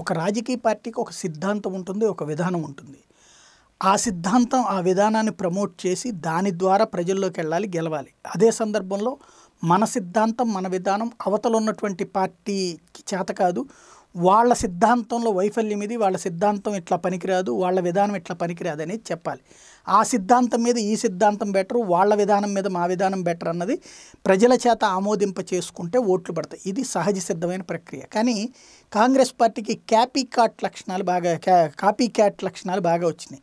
ఒక రాజకీయ పార్టీకి ఒక సిద్ధాంతం ఉంటుంది ఒక విధానం ఉంటుంది ఆ సిద్ధాంతం ఆ విధానాన్ని ప్రమోట్ చేసి దాని ద్వారా ప్రజల్లోకి వెళ్ళాలి గెలవాలి అదే సందర్భంలో మన సిద్ధాంతం మన విధానం అవతల ఉన్నటువంటి పార్టీకి చేత కాదు వాళ్ళ సిద్ధాంతంలో వైఫల్యం ఇది వాళ్ళ సిద్ధాంతం ఇట్లా పనికిరాదు వాళ్ళ విధానం ఇట్లా పనికిరాదు అనేది చెప్పాలి ఆ సిద్ధాంతం మీద ఈ సిద్ధాంతం బెటర్ వాళ్ళ విధానం మీద మా విధానం బెటర్ అన్నది ప్రజల చేత ఆమోదింప చేసుకుంటే ఓట్లు పడతాయి ఇది సహజ సిద్ధమైన ప్రక్రియ కానీ కాంగ్రెస్ పార్టీకి క్యాపీ కాట్ లక్షణాలు బాగా కాపీ క్యాట్ లక్షణాలు బాగా వచ్చినాయి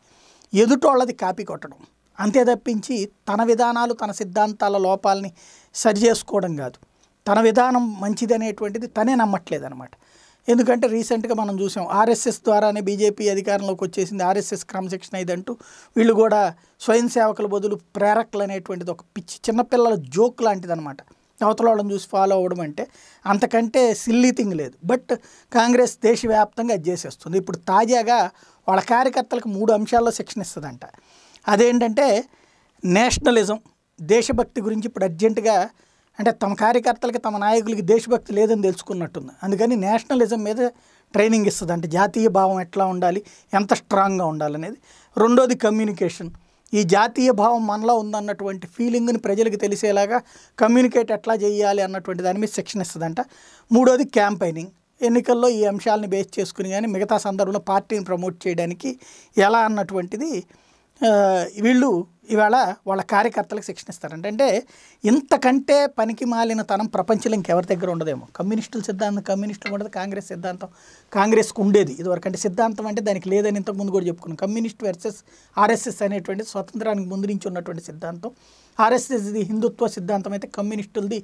ఎదుటోళ్ళది కాపీ కొట్టడం అంతే తప్పించి తన విధానాలు తన సిద్ధాంతాల లోపాలని సరి చేసుకోవడం కాదు తన విధానం మంచిది అనేటువంటిది తనే నమ్మట్లేదనమాట ఎందుకంటే రీసెంట్గా మనం చూసాం ఆర్ఎస్ఎస్ ద్వారానే బీజేపీ అధికారంలోకి వచ్చేసింది ఆర్ఎస్ఎస్ క్రమశిక్షణ ఇదంటూ వీళ్ళు కూడా స్వయం సేవకుల బదులు ప్రేరకులు అనేటువంటిది ఒక పిచ్చి చిన్నపిల్లల జోక్ లాంటిదనమాట అవతల వాళ్ళని చూసి ఫాలో అవ్వడం అంటే అంతకంటే సిల్లీ థింగ్ లేదు బట్ కాంగ్రెస్ దేశవ్యాప్తంగా అది చేసేస్తుంది ఇప్పుడు తాజాగా వాళ్ళ కార్యకర్తలకు మూడు అంశాల్లో శిక్షణ ఇస్తుందంట అదేంటంటే నేషనలిజం దేశభక్తి గురించి ఇప్పుడు అర్జెంటుగా అంటే తమ కార్యకర్తలకి తమ నాయకులకి దేశభక్తి లేదని తెలుసుకున్నట్టుంది అందుకని నేషనలిజం మీద ట్రైనింగ్ ఇస్తుంది అంటే జాతీయ భావం ఎట్లా ఉండాలి ఎంత స్ట్రాంగ్గా ఉండాలనేది రెండోది కమ్యూనికేషన్ ఈ జాతీయ భావం మనలో ఉందన్నటువంటి ఫీలింగ్ని ప్రజలకు తెలిసేలాగా కమ్యూనికేట్ ఎట్లా చేయాలి అన్నటువంటి దాని మీద శిక్షణ ఇస్తుందంట మూడోది క్యాంపైనింగ్ ఎన్నికల్లో ఈ అంశాలను బేస్ చేసుకుని కానీ మిగతా సందర్భంలో పార్టీని ప్రమోట్ చేయడానికి ఎలా అన్నటువంటిది 啊，比如。ఇవాళ వాళ్ళ కార్యకర్తలకు శిక్షణ ఇస్తారు అంటే ఇంతకంటే పనికి మాలిన తనం ప్రపంచంలో ఇంకెవరి దగ్గర ఉండదేమో కమ్యూనిస్టుల సిద్ధాంతం కమ్యూనిస్టులు ఉండదు కాంగ్రెస్ సిద్ధాంతం కాంగ్రెస్కు ఉండేది ఇదివరకంటే సిద్ధాంతం అంటే దానికి లేదని ఇంతకుముందు కూడా చెప్పుకున్నాం కమ్యూనిస్ట్ వర్సెస్ ఆర్ఎస్ఎస్ అనేటువంటి స్వతంత్రానికి ముందు నుంచి ఉన్నటువంటి సిద్ధాంతం ఆర్ఎస్ఎస్ది హిందుత్వ సిద్ధాంతం అయితే కమ్యూనిస్టులది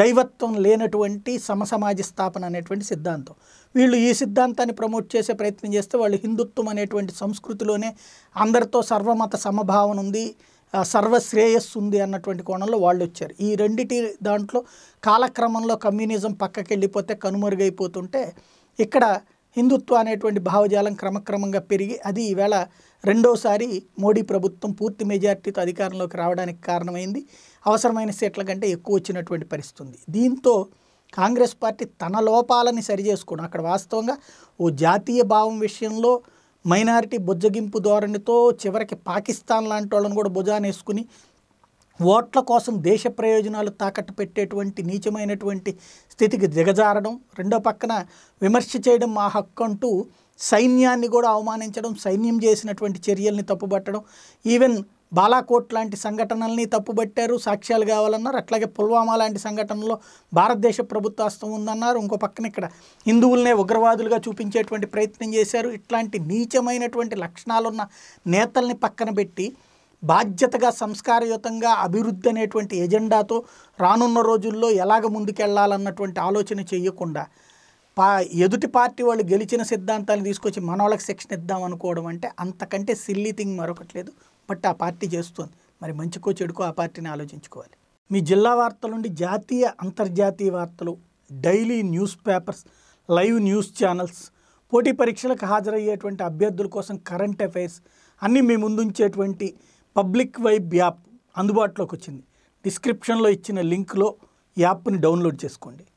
దైవత్వం లేనటువంటి సమసమాజ స్థాపన అనేటువంటి సిద్ధాంతం వీళ్ళు ఈ సిద్ధాంతాన్ని ప్రమోట్ చేసే ప్రయత్నం చేస్తే వాళ్ళు హిందుత్వం అనేటువంటి సంస్కృతిలోనే అందరితో సర్వమత సమభావన ఉంది సర్వశ్రేయస్సు ఉంది అన్నటువంటి కోణంలో వాళ్ళు వచ్చారు ఈ రెండిటి దాంట్లో కాలక్రమంలో కమ్యూనిజం పక్కకి వెళ్ళిపోతే కనుమరుగైపోతుంటే ఇక్కడ హిందుత్వ అనేటువంటి భావజాలం క్రమక్రమంగా పెరిగి అది ఈవేళ రెండోసారి మోడీ ప్రభుత్వం పూర్తి మెజార్టీతో అధికారంలోకి రావడానికి కారణమైంది అవసరమైన సీట్ల కంటే ఎక్కువ వచ్చినటువంటి పరిస్థితుంది దీంతో కాంగ్రెస్ పార్టీ తన లోపాలని సరిచేసుకోవడం అక్కడ వాస్తవంగా ఓ జాతీయ భావం విషయంలో మైనారిటీ బుజ్జగింపు ధోరణితో చివరికి పాకిస్తాన్ లాంటి వాళ్ళని కూడా భుజాన్ని వేసుకుని ఓట్ల కోసం దేశ ప్రయోజనాలు తాకట్టు పెట్టేటువంటి నీచమైనటువంటి స్థితికి దిగజారడం రెండో పక్కన విమర్శ చేయడం మా హక్కు అంటూ సైన్యాన్ని కూడా అవమానించడం సైన్యం చేసినటువంటి చర్యల్ని తప్పుబట్టడం ఈవెన్ బాలాకోట్ లాంటి సంఘటనల్ని తప్పుబట్టారు సాక్ష్యాలు కావాలన్నారు అట్లాగే పుల్వామా లాంటి సంఘటనలో భారతదేశ ప్రభుత్వాస్తం ఉందన్నారు ఇంకో పక్కన ఇక్కడ హిందువులనే ఉగ్రవాదులుగా చూపించేటువంటి ప్రయత్నం చేశారు ఇట్లాంటి నీచమైనటువంటి లక్షణాలున్న నేతల్ని పక్కన పెట్టి బాధ్యతగా సంస్కారయుతంగా అభివృద్ధి అనేటువంటి ఎజెండాతో రానున్న రోజుల్లో ఎలాగ ముందుకెళ్లాలన్నటువంటి ఆలోచన చేయకుండా పా ఎదుటి పార్టీ వాళ్ళు గెలిచిన సిద్ధాంతాన్ని తీసుకొచ్చి మన వాళ్ళకి శిక్షణ ఇద్దాం అనుకోవడం అంటే అంతకంటే సిల్లీ థింగ్ మరొకట్లేదు బట్ ఆ పార్టీ చేస్తుంది మరి మంచికో చెడుకో ఆ పార్టీని ఆలోచించుకోవాలి మీ జిల్లా వార్తల నుండి జాతీయ అంతర్జాతీయ వార్తలు daily newspapers live news channels పోటీ పరీక్షలకు హాజరయ్యేటువంటి అభ్యర్థుల కోసం కరెంట్ అఫైర్స్ అన్నీ మీ ముందుంచేటువంటి పబ్లిక్ వైబ్ యాప్ అందుబాటులోకి వచ్చింది డిస్క్రిప్షన్లో ఇచ్చిన లింక్లో యాప్ని డౌన్లోడ్ చేసుకోండి